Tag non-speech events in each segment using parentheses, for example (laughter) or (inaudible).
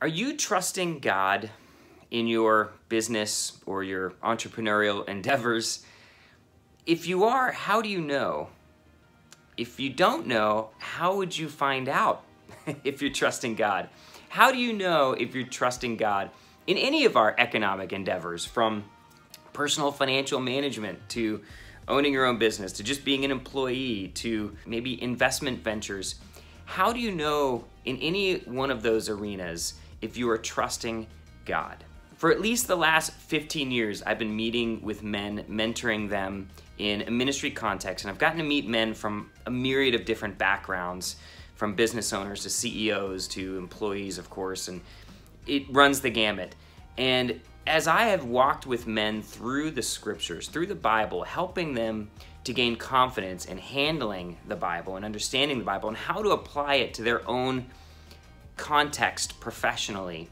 Are you trusting God in your business or your entrepreneurial endeavors? If you are, how do you know? If you don't know, how would you find out (laughs) if you're trusting God? How do you know if you're trusting God in any of our economic endeavors from personal financial management to owning your own business to just being an employee to maybe investment ventures? How do you know in any one of those arenas if you are trusting God. For at least the last 15 years, I've been meeting with men, mentoring them in a ministry context, and I've gotten to meet men from a myriad of different backgrounds, from business owners to CEOs to employees, of course, and it runs the gamut. And as I have walked with men through the scriptures, through the Bible, helping them to gain confidence in handling the Bible and understanding the Bible and how to apply it to their own context professionally,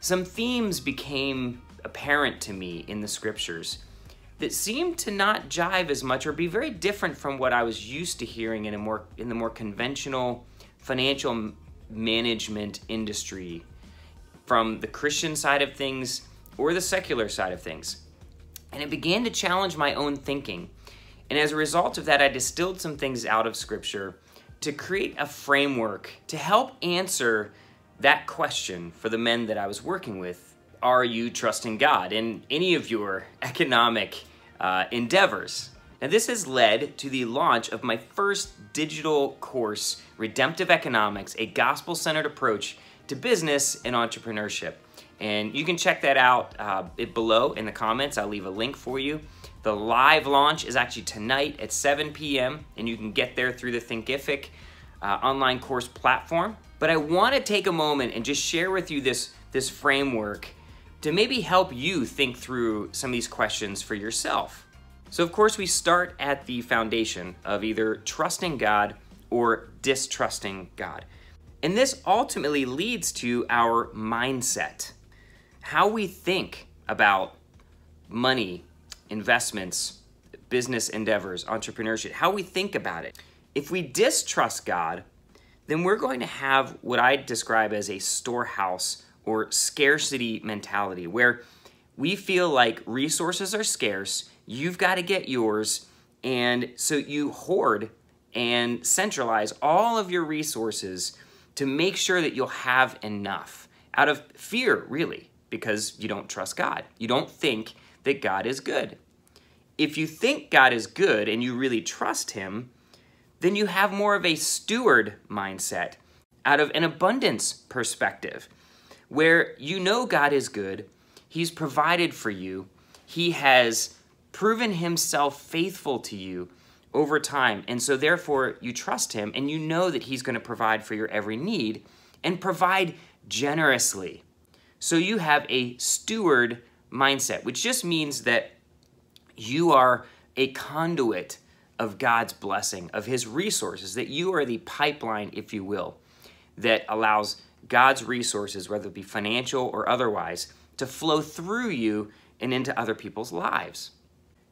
some themes became apparent to me in the scriptures that seemed to not jive as much or be very different from what I was used to hearing in a more in the more conventional financial management industry from the Christian side of things or the secular side of things. And it began to challenge my own thinking. And as a result of that, I distilled some things out of scripture to create a framework to help answer that question for the men that I was working with. Are you trusting God in any of your (laughs) economic uh, endeavors? Now, this has led to the launch of my first digital course, Redemptive Economics, a gospel centered approach to business and entrepreneurship. And you can check that out uh, below in the comments. I'll leave a link for you. The live launch is actually tonight at 7 p.m., and you can get there through the Thinkific uh, online course platform. But I want to take a moment and just share with you this, this framework to maybe help you think through some of these questions for yourself. So, of course, we start at the foundation of either trusting God or distrusting God. And this ultimately leads to our mindset, how we think about money, investments, business endeavors, entrepreneurship, how we think about it. If we distrust God, then we're going to have what I describe as a storehouse or scarcity mentality, where we feel like resources are scarce, you've got to get yours, and so you hoard and centralize all of your resources to make sure that you'll have enough out of fear, really, because you don't trust God. You don't think that God is good. If you think God is good and you really trust Him, then you have more of a steward mindset out of an abundance perspective where you know God is good, He's provided for you, He has proven Himself faithful to you over time. And so, therefore, you trust Him and you know that He's going to provide for your every need and provide generously. So, you have a steward mindset, which just means that you are a conduit of God's blessing, of His resources, that you are the pipeline, if you will, that allows God's resources, whether it be financial or otherwise, to flow through you and into other people's lives.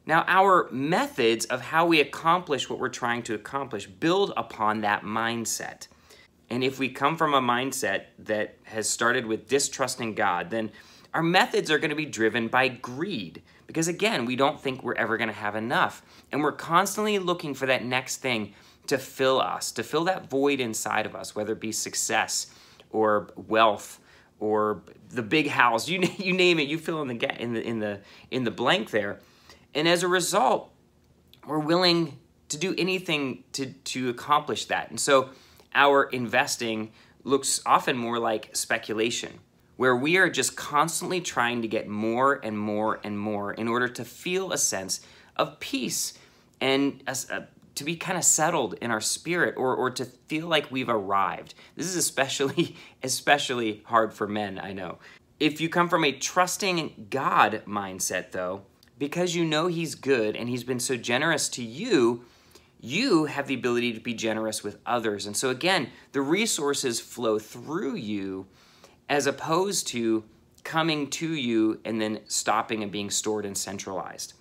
Now, our methods of how we accomplish what we're trying to accomplish build upon that mindset. And if we come from a mindset that has started with distrusting God, then our methods are going to be driven by greed because, again, we don't think we're ever going to have enough. And we're constantly looking for that next thing to fill us, to fill that void inside of us, whether it be success or wealth or the big house, (laughs) you, you name it, you fill in the, in, the, in, the, in the blank there. And as a result, we're willing to do anything to, to accomplish that. And so our investing looks often more like speculation where we are just constantly trying to get more and more and more in order to feel a sense of peace and a, a, to be kind of settled in our spirit or, or to feel like we've arrived. This is especially, (laughs) especially hard for men, I know. If you come from a trusting God mindset, though, because you know He's good and He's been so generous to you, you have the ability to be generous with others. And so, again, the resources flow through you as opposed to coming to you and then stopping and being stored and centralized.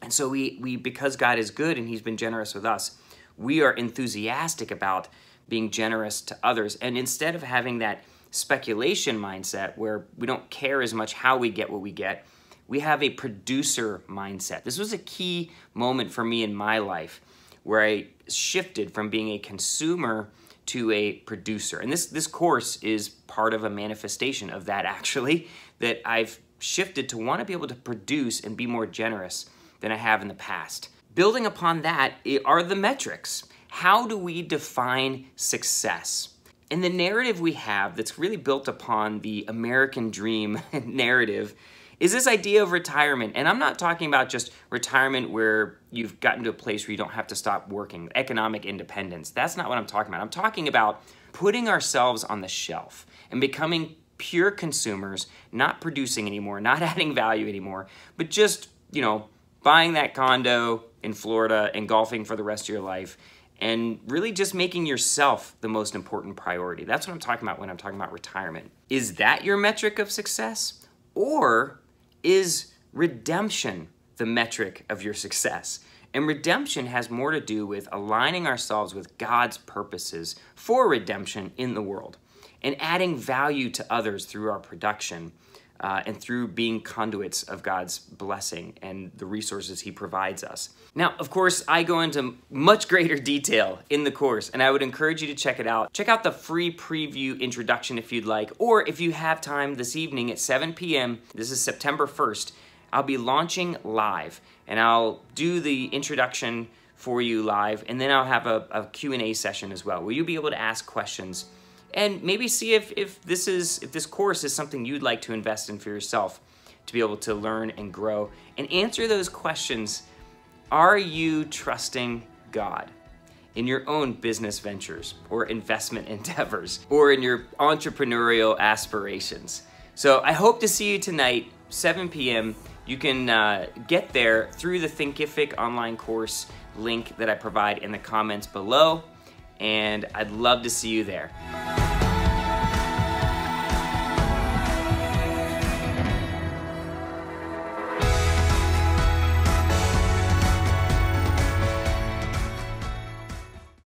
And so we, we because God is good and he's been generous with us, we are enthusiastic about being generous to others. And instead of having that speculation mindset where we don't care as much how we get what we get, we have a producer mindset. This was a key moment for me in my life where I shifted from being a consumer to a producer. And this, this course is part of a manifestation of that actually, that I've shifted to want to be able to produce and be more generous than I have in the past. Building upon that are the metrics. How do we define success? And the narrative we have that's really built upon the American dream (laughs) narrative is this idea of retirement. And I'm not talking about just retirement where you've gotten to a place where you don't have to stop working, economic independence. That's not what I'm talking about. I'm talking about putting ourselves on the shelf and becoming pure consumers, not producing anymore, not (laughs) adding value anymore, but just, you know, buying that condo in Florida and golfing for the rest of your life and really just making yourself the most important priority. That's what I'm talking about when I'm talking about retirement. Is that your metric of success? Or is redemption the metric of your success? And redemption has more to do with aligning ourselves with God's purposes for redemption in the world and adding value to others through our production uh, and through being conduits of God's blessing and the resources He provides us. Now, of course, I go into much greater detail in the course, and I would encourage you to check it out. Check out the free preview introduction if you'd like, or if you have time this evening at 7 p.m., this is September 1st, I'll be launching live, and I'll do the introduction for you live, and then I'll have a, a Q&A session as well, where you'll be able to ask questions and maybe see if, if this is if this course is something you'd like to invest in for yourself to be able to learn and grow and answer those questions are you trusting god in your own business ventures or investment (laughs) endeavors or in your entrepreneurial aspirations so i hope to see you tonight 7 p.m you can uh, get there through the thinkific online course link that i provide in the comments below and i'd love to see you there